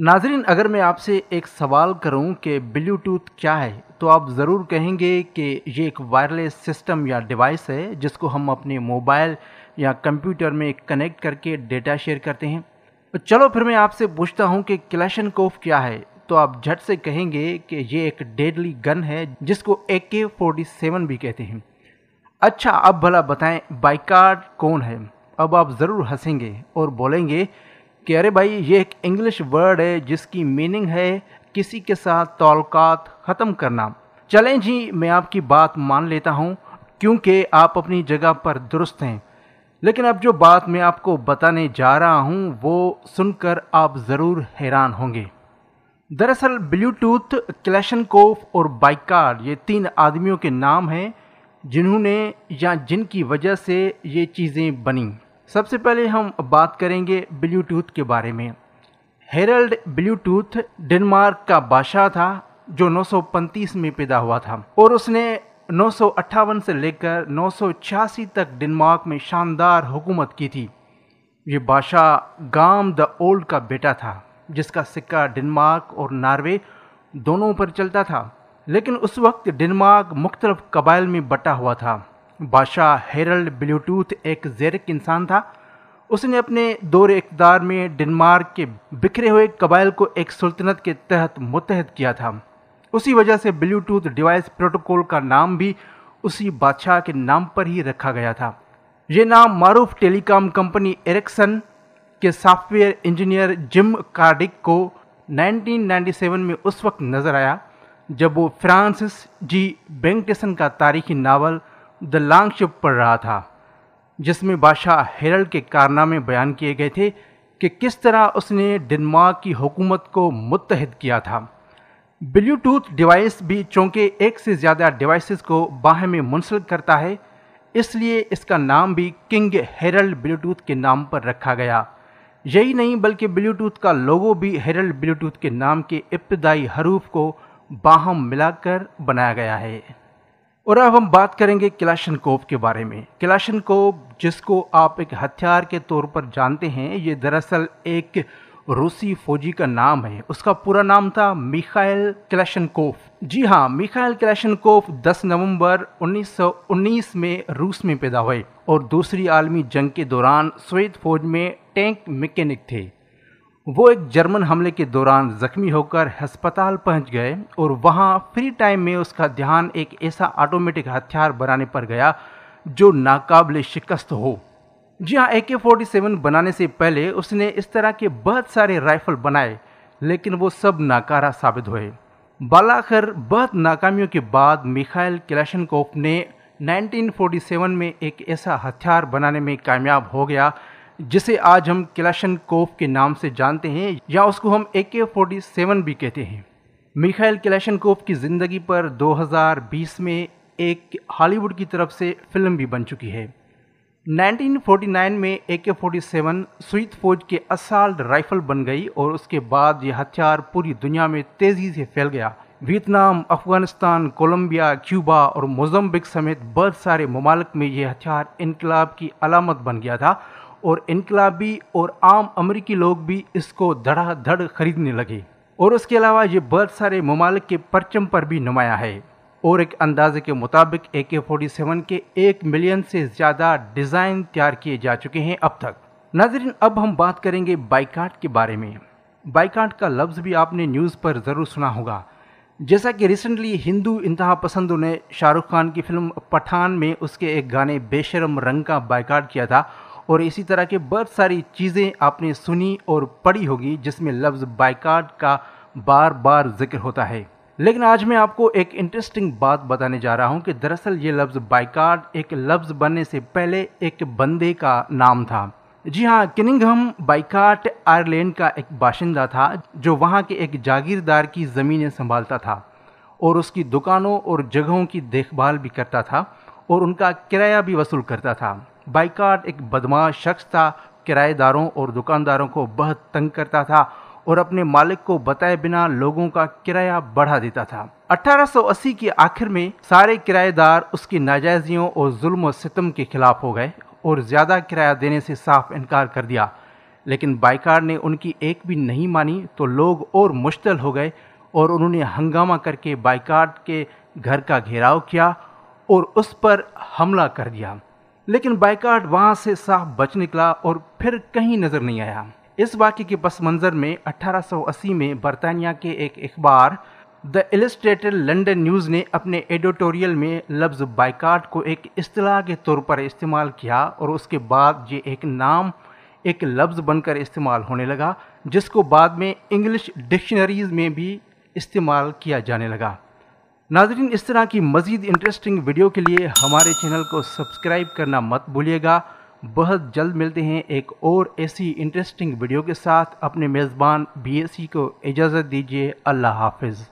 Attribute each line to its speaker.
Speaker 1: नाजरीन अगर मैं आपसे एक सवाल करूं कि ब्लूटूथ क्या है तो आप ज़रूर कहेंगे कि ये एक वायरलेस सिस्टम या डिवाइस है जिसको हम अपने मोबाइल या कंप्यूटर में कनेक्ट करके डेटा शेयर करते हैं तो चलो फिर मैं आपसे पूछता हूं कि क्लैशन कोफ क्या है तो आप झट से कहेंगे कि ये एक डेडली गन है जिसको ए के फोर्टी सेवन भी कहते हैं अच्छा अब भला बताएं बाइकार्ड कौन है अब आप ज़रूर हंसेंगे और बोलेंगे कि अरे भाई ये एक इंग्लिश वर्ड है जिसकी मीनिंग है किसी के साथ तोलकात ख़त्म करना चलें जी मैं आपकी बात मान लेता हूँ क्योंकि आप अपनी जगह पर दुरुस्त हैं लेकिन अब जो बात मैं आपको बताने जा रहा हूँ वो सुनकर आप ज़रूर हैरान होंगे दरअसल ब्लूटूथ क्लैशन और बाइकार ये तीन आदमियों के नाम हैं जिन्होंने या जिनकी वजह से ये चीज़ें बनी सबसे पहले हम बात करेंगे ब्लूटूथ के बारे में हेरल्ड ब्लूटूथ डेनमार्क का बादशाह था जो 935 में पैदा हुआ था और उसने नौ से लेकर नौ तक डेनमार्क में शानदार हुकूमत की थी ये बादशाह गाम द ओल्ड का बेटा था जिसका सिक्का डेनमार्क और नार्वे दोनों पर चलता था लेकिन उस वक्त डेनमार्क मुख्तलफ कबाइल में बटा हुआ था बादशाह हेरल्ड ब्लूटूथ एक जेरक इंसान था उसने अपने दौर इकदार में डेनमार्क के बिखरे हुए कबाइल को एक सल्तनत के तहत मुतहद किया था उसी वजह से ब्लूटूथ डिवाइस प्रोटोकॉल का नाम भी उसी बादशाह के नाम पर ही रखा गया था ये नाम मारूफ टेलीकॉम कंपनी एरिक्सन के सॉफ्टवेयर इंजीनियर जिम कार्डिक को 1997 में उस वक्त नज़र आया जब वो फ्रांसिस जी बेंगटेसन का तारीखी नावल द लांग शिप पढ़ रहा था जिसमें बादशाह हेरल्ड के कारनामे बयान किए गए थे कि किस तरह उसने डेनमार्क की हुकूमत को मुतहद किया था ब्लूटूथ डिवाइस भी चूँकि एक से ज़्यादा डिवाइसेस को बाह में मुंसल करता है इसलिए इसका नाम भी किंग हेरल्ड ब्लूटूथ के नाम पर रखा गया यही नहीं बल्कि ब्लूटूथ का लोगो भी हेरल्ड ब्लूटूथ के नाम के इब्तदाई हरूफ को बाहम मिलाकर बनाया गया है और अब हम बात करेंगे क्लाशन कोप के बारे में क्लाशन कोप जिसको आप एक हथियार के तौर पर जानते हैं ये दरअसल एक रूसी फौजी का नाम है उसका पूरा नाम था मिखाइल कोफ जी हाँ मिखाइल क्लैशनकोफ 10 नवंबर 1919 में रूस में पैदा हुए और दूसरी आलमी जंग के दौरान सोवियत फौज में टैंक मैकेनिक थे वो एक जर्मन हमले के दौरान जख्मी होकर अस्पताल पहुंच गए और वहां फ्री टाइम में उसका ध्यान एक ऐसा ऑटोमेटिक हथियार बनाने पर गया जो नाकाबले शिकस्त हो जी हाँ ए के फोर्टी सेवन बनाने से पहले उसने इस तरह के बहुत सारे राइफल बनाए लेकिन वो सब नाकारा साबित हुए बालाखर बहुत नाकामियों के बाद मिखाइल क्लैशनकोफ ने 1947 में एक ऐसा हथियार बनाने में कामयाब हो गया जिसे आज हम कैलाशन कोफ के नाम से जानते हैं या उसको हम ए के फोर्टी सेवन भी कहते हैं मिखाइल कैलाशन कोफ की ज़िंदगी पर 2020 में एक हॉलीवुड की तरफ से फिल्म भी बन चुकी है 1949 में ए के फोर्टी सेवन स्वीत फौज के असाल्ट राइफल बन गई और उसके बाद यह हथियार पूरी दुनिया में तेज़ी से फैल गया वियतनाम अफगानिस्तान कोलंबिया क्यूबा और मोजम्बिक समेत बहुत सारे ममालक में यह हथियार इनकलाब की अलामत बन गया था और इनकलाबी और आम अमरीकी लोग भी इसको धड़ाधड़ खरीदने लगे और उसके अलावा ये बहुत सारे ममालिक के परचम पर भी नुमाया है और एक अंदाजे के मुताबिक ए के फोर्टी सेवन के एक मिलियन से ज़्यादा डिज़ाइन तैयार किए जा चुके हैं अब तक नाजरीन अब हम बात करेंगे बाइकाट के बारे में बाइकाट का लफ्ज़ भी आपने न्यूज़ पर ज़रूर सुना होगा जैसा कि रिसेंटली हिंदू इंतहा पसंदों ने शाहरुख खान की फिल्म पठान में उसके एक गाने बेशरम रंग का बाइकाट किया था और इसी तरह के बहुत सारी चीज़ें आपने सुनी और पढ़ी होगी जिसमें लफ्ज़ बाइकाट का बार बार जिक्र होता है लेकिन आज मैं आपको एक इंटरेस्टिंग बात बताने जा रहा हूं कि दरअसल ये लफ्ज़ बाइकाट एक लफ्ज़ बनने से पहले एक बंदे का नाम था जी हाँ किनिंगम बाइकाट आयरलैंड का एक बाशिंदा था जो वहाँ के एक जागीरदार की ज़मीनें संभालता था और उसकी दुकानों और जगहों की देखभाल भी करता था और उनका किराया भी वसूल करता था बाइकाट एक बदमाश शख्स था किराएदारों और दुकानदारों को बहुत तंग करता था और अपने मालिक को बताए बिना लोगों का किराया बढ़ा देता था 1880 के आखिर में सारे किराएदार उसकी नाजायजियों और जुल्म सितम के खिलाफ हो गए और ज़्यादा किराया देने से साफ इनकार कर दिया लेकिन बाइकार ने उनकी एक भी नहीं मानी तो लोग और मुश्तल हो गए और उन्होंने हंगामा करके बाइकाट के घर का घेराव किया और उस पर हमला कर दिया लेकिन बाइकाट वहाँ से साफ बच निकला और फिर कहीं नज़र नहीं आया इस वाक्य के पस मंज़र में 1880 में बरतानिया के एक अखबार द इलिस्ट्रेटेड लंडन न्यूज़ ने अपने एडिटोरियल में लफ्ज़ बाइकाट को एक अतलाह के तौर पर इस्तेमाल किया और उसके बाद ये एक नाम एक लफ्ज़ बनकर इस्तेमाल होने लगा जिसको बाद में इंग्लिश डिक्शनरीज़ में भी इस्तेमाल किया जाने लगा नाजरीन इस तरह की मज़ीद इंटरेस्टिंग वीडियो के लिए हमारे चैनल को सब्सक्राइब करना मत भूलिएगा बहुत जल्द मिलते हैं एक और ऐसी इंटरेस्टिंग वीडियो के साथ अपने मेज़बान बी को इजाज़त दीजिए अल्लाह हाफिज़